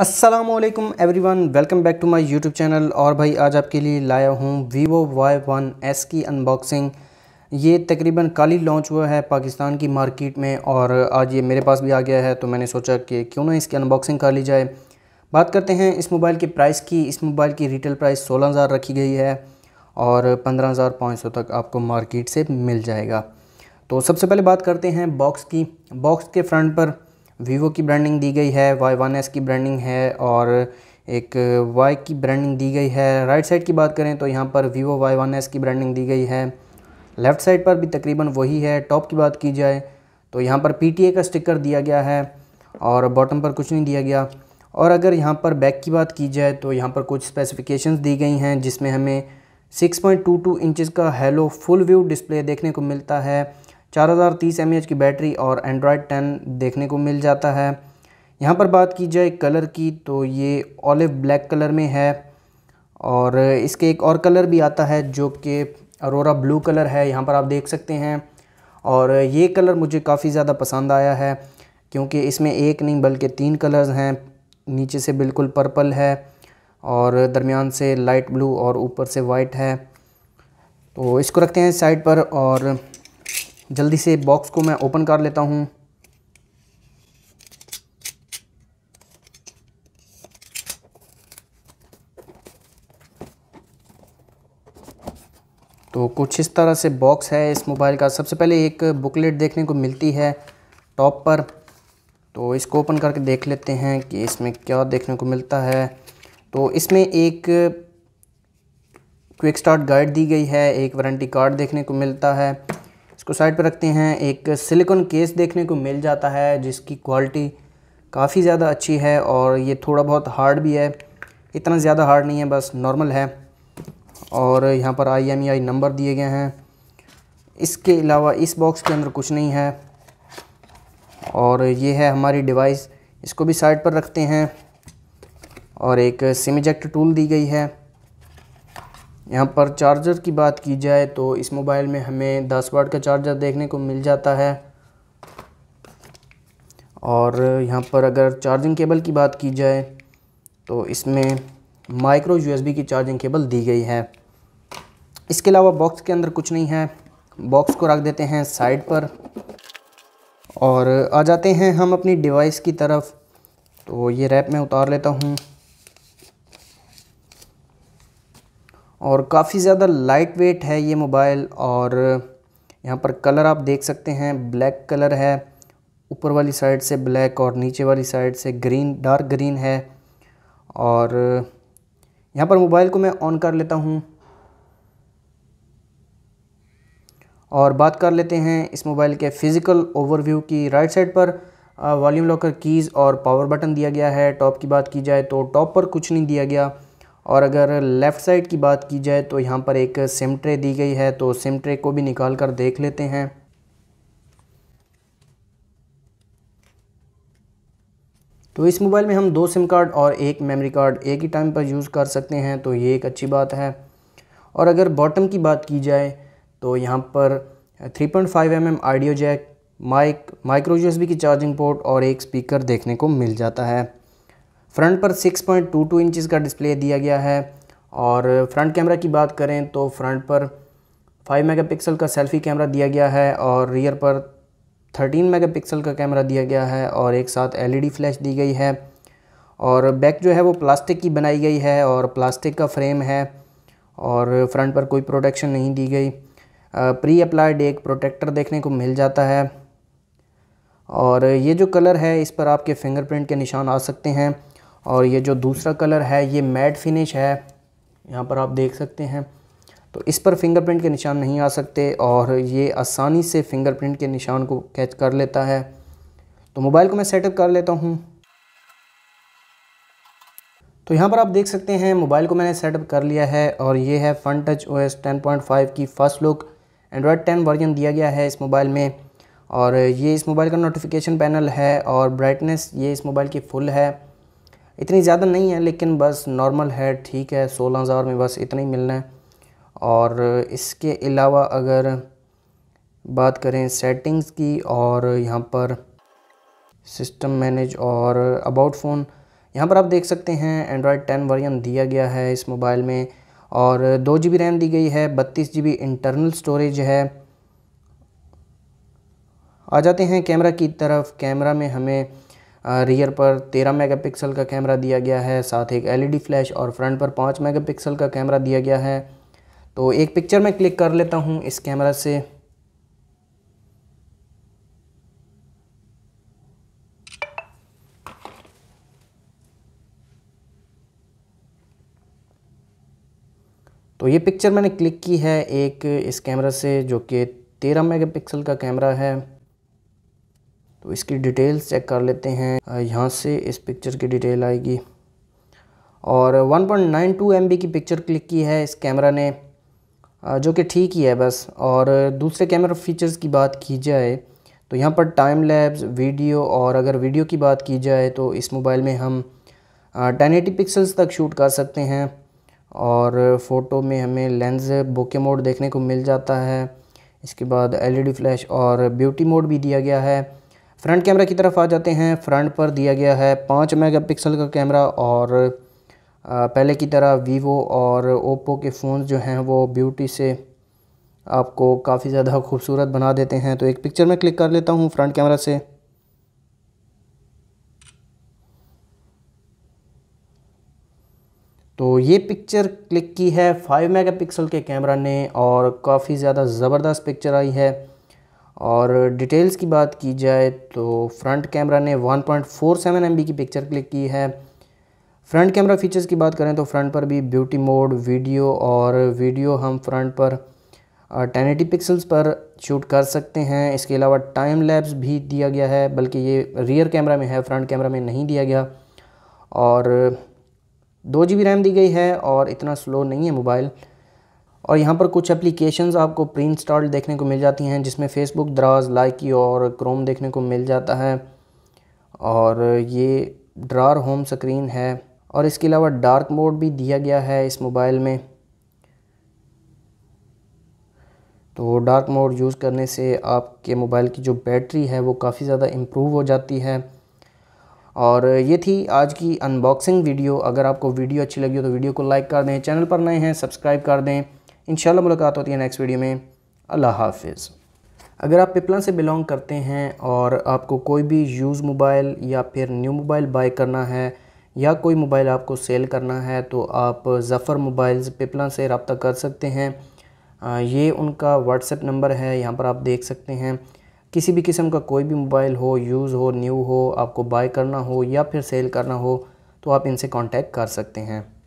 Aslam everyone welcome back to my YouTube channel और भाई आज आपके लिए लाया हूँ वीवो वाई वन एस की अनबॉक्सिंग ये तकरीबन कल ही लॉन्च हुआ है पाकिस्तान की मार्केट में और आज ये मेरे पास भी आ गया है तो मैंने सोचा कि क्यों ना इसकी अनबॉक्सिंग कर ली जाए बात करते हैं इस मोबाइल के प्राइस की इस मोबाइल की रिटेल प्राइस सोलह हज़ार रखी गई है और पंद्रह हज़ार पाँच सौ तक आपको मार्केट से मिल जाएगा तो सबसे पहले बात करते हैं बॉक्स की बॉक्स के फ्रंट पर वीवो की ब्रांडिंग दी गई है वाई वन एस की ब्रांडिंग है और एक वाई की ब्रांडिंग दी गई है राइट साइड की बात करें तो यहाँ पर वीवो वाई वन एस की ब्रांडिंग दी गई है लेफ़्ट साइड पर भी तकरीबन वही है टॉप की बात की जाए तो यहाँ पर पी का स्टिकर दिया गया है और बॉटम पर कुछ नहीं दिया गया और अगर यहाँ पर बैक की बात की जाए तो यहाँ पर कुछ स्पेसिफिकेशंस दी गई हैं जिसमें हमें 6.22 इंचेस का हेलो फुल व्यू डिस्प्ले देखने को मिलता है चार हज़ार तीस एम की बैटरी और एंड्रॉयड टेन देखने को मिल जाता है यहाँ पर बात की जाए कलर की तो ये ऑलिव ब्लैक कलर में है और इसके एक और कलर भी आता है जो कि अरोरा ब्लू कलर है यहाँ पर आप देख सकते हैं और ये कलर मुझे काफ़ी ज़्यादा पसंद आया है क्योंकि इसमें एक नहीं बल्कि तीन कलर्स हैं नीचे से बिल्कुल पर्पल है और दरमियान से लाइट ब्लू और ऊपर से वाइट है तो इसको रखते हैं साइड पर और जल्दी से बॉक्स को मैं ओपन कर लेता हूँ तो कुछ इस तरह से बॉक्स है इस मोबाइल का सबसे पहले एक बुकलेट देखने को मिलती है टॉप पर तो इसको ओपन करके देख लेते हैं कि इसमें क्या देखने को मिलता है तो इसमें एक क्विक स्टार्ट गाइड दी गई है एक वारंटी कार्ड देखने को मिलता है इसको साइड पर रखते हैं एक सिलिकॉन केस देखने को मिल जाता है जिसकी क्वालिटी काफ़ी ज़्यादा अच्छी है और ये थोड़ा बहुत हार्ड भी है इतना ज़्यादा हार्ड नहीं है बस नॉर्मल है और यहाँ पर आई एम आई नंबर दिए गए हैं इसके अलावा इस बॉक्स के अंदर कुछ नहीं है और ये है हमारी डिवाइस इसको भी साइड पर रखते हैं और एक सिम इजेक्ट टूल दी गई है यहाँ पर चार्जर की बात की जाए तो इस मोबाइल में हमें 10 वाट का चार्जर देखने को मिल जाता है और यहाँ पर अगर चार्जिंग केबल की बात की जाए तो इसमें माइक्रो यूएसबी की चार्जिंग केबल दी गई है इसके अलावा बॉक्स के अंदर कुछ नहीं है बॉक्स को रख देते हैं साइड पर और आ जाते हैं हम अपनी डिवाइस की तरफ तो ये रैप में उतार लेता हूँ और काफ़ी ज़्यादा लाइट वेट है ये मोबाइल और यहाँ पर कलर आप देख सकते हैं ब्लैक कलर है ऊपर वाली साइड से ब्लैक और नीचे वाली साइड से ग्रीन डार्क ग्रीन है और यहाँ पर मोबाइल को मैं ऑन कर लेता हूँ और बात कर लेते हैं इस मोबाइल के फ़िज़िकल ओवरव्यू की राइट साइड पर वॉल्यूम लॉकर कीज़ और पावर बटन दिया गया है टॉप की बात की जाए तो टॉप पर कुछ नहीं दिया गया और अगर लेफ़्ट साइड की बात की जाए तो यहाँ पर एक सिम ट्रे दी गई है तो सिम ट्रे को भी निकाल कर देख लेते हैं तो इस मोबाइल में हम दो सिम कार्ड और एक मेमोरी कार्ड एक ही टाइम पर यूज़ कर सकते हैं तो ये एक अच्छी बात है और अगर बॉटम की बात की जाए तो यहाँ पर 3.5 point mm audio jack mic micro USB की चार्जिंग पोर्ट और एक स्पीकर देखने को मिल जाता है फ्रंट पर 6.22 पॉइंट का डिस्प्ले दिया गया है और फ्रंट कैमरा की बात करें तो फ्रंट पर 5 मेगापिक्सल का सेल्फी कैमरा दिया गया है और रियर पर 13 मेगापिक्सल का कैमरा दिया गया है और एक साथ एलईडी फ्लैश दी गई है और बैक जो है वो प्लास्टिक की बनाई गई है और प्लास्टिक का फ्रेम है और फ्रंट पर कोई प्रोटेक्शन नहीं दी गई प्री अप्लाइड एक प्रोटेक्टर देखने को मिल जाता है और ये जो कलर है इस पर आपके फिंगरप्रिंट के निशान आ सकते हैं और ये जो दूसरा कलर है ये मैट फिनिश है यहाँ पर आप देख सकते हैं तो इस पर फिंगरप्रिंट के निशान नहीं आ सकते और ये आसानी से फिंगरप्रिंट के निशान को कैच कर लेता है तो मोबाइल को मैं सेटअप कर लेता हूँ तो यहाँ पर आप देख सकते हैं मोबाइल को मैंने सेटअप कर लिया है और ये है फन टच ओ एस की first look Android ten version दिया गया है इस मोबाइल में और ये इस मोबाइल का नोटिफिकेशन पैनल है और ब्राइटनेस ये इस मोबाइल की फुल है इतनी ज़्यादा नहीं है लेकिन बस नॉर्मल है ठीक है सोलह हज़ार में बस इतना ही मिलना है और इसके अलावा अगर बात करें सेटिंग्स की और यहाँ पर सिस्टम मैनेज और अबाउट फ़ोन यहाँ पर आप देख सकते हैं एंड्रॉयड टेन वर्जन दिया गया है इस मोबाइल में और दो जी बी रैम दी गई है बत्तीस जी बी इंटरनल स्टोरेज है आ जाते हैं कैमरा की तरफ कैमरा में हमें रियर पर तेरह मेगापिक्सल का कैमरा दिया गया है साथ एक एलईडी फ्लैश e और फ्रंट पर पाँच मेगापिक्सल का कैमरा दिया गया है तो एक पिक्चर में क्लिक कर लेता हूँ इस कैमरा से तो ये पिक्चर मैंने क्लिक की है एक इस कैमरा से जो कि 13 मेगापिक्सल का कैमरा है तो इसकी डिटेल्स चेक कर लेते हैं यहाँ से इस पिक्चर की डिटेल आएगी और 1.92 पॉइंट की पिक्चर क्लिक की है इस कैमरा ने जो कि ठीक ही है बस और दूसरे कैमरा फीचर्स की बात की जाए तो यहाँ पर टाइम लैब्स वीडियो और अगर वीडियो की बात की जाए तो इस मोबाइल में हम टेन एटी पिक्सल्स तक शूट कर सकते हैं और फ़ोटो में हमें लेंस बोके मोड देखने को मिल जाता है इसके बाद एलईडी फ्लैश और ब्यूटी मोड भी दिया गया है फ्रंट कैमरा की तरफ आ जाते हैं फ्रंट पर दिया गया है पाँच मेगापिक्सल का कैमरा और पहले की तरह वीवो और ओप्पो के फ़ोन जो हैं वो ब्यूटी से आपको काफ़ी ज़्यादा खूबसूरत बना देते हैं तो एक पिक्चर में क्लिक कर लेता हूँ फ्रंट कैमरा से तो ये पिक्चर क्लिक की है 5 मेगापिक्सल के कैमरा ने और काफ़ी ज़्यादा ज़बरदस्त पिक्चर आई है और डिटेल्स की बात की जाए तो फ्रंट कैमरा ने 1.47 पॉइंट की पिक्चर क्लिक की है फ्रंट कैमरा फीचर्स की बात करें तो फ्रंट पर भी ब्यूटी मोड वीडियो और वीडियो हम फ्रंट पर टेन एटी पिक्सल्स पर शूट कर सकते हैं इसके अलावा टाइम लैब्स भी दिया गया है बल्कि ये रियर कैमरा में है फ्रंट कैमरा में नहीं दिया गया और दो जी बी रैम दी गई है और इतना स्लो नहीं है मोबाइल और यहाँ पर कुछ एप्लीकेशंस आपको प्री इंस्टॉल्ड देखने को मिल जाती हैं जिसमें फेसबुक द्राज लाइकी और क्रोम देखने को मिल जाता है और ये ड्रार होम स्क्रीन है और इसके अलावा डार्क मोड भी दिया गया है इस मोबाइल में तो डार्क मोड यूज़ करने से आपके मोबाइल की जो बैटरी है वो काफ़ी ज़्यादा इम्प्रूव हो जाती है और ये थी आज की अनबॉक्सिंग वीडियो अगर आपको वीडियो अच्छी लगी हो तो वीडियो को लाइक कर दें चैनल पर नए हैं सब्सक्राइब कर दें इन मुलाकात होती है नेक्स्ट वीडियो में अल्लाह हाफिज़ अगर आप पिपला से बिलोंग करते हैं और आपको कोई भी यूज़ मोबाइल या फिर न्यू मोबाइल बाई करना है या कोई मोबाइल आपको सेल करना है तो आप ज़फ़र मोबाइल्स पिपला से रबता कर सकते हैं ये उनका व्हाट्सएप नंबर है यहाँ पर आप देख सकते हैं किसी भी किस्म का कोई भी मोबाइल हो यूज़ हो न्यू हो आपको बाय करना हो या फिर सेल करना हो तो आप इनसे कॉन्टेक्ट कर सकते हैं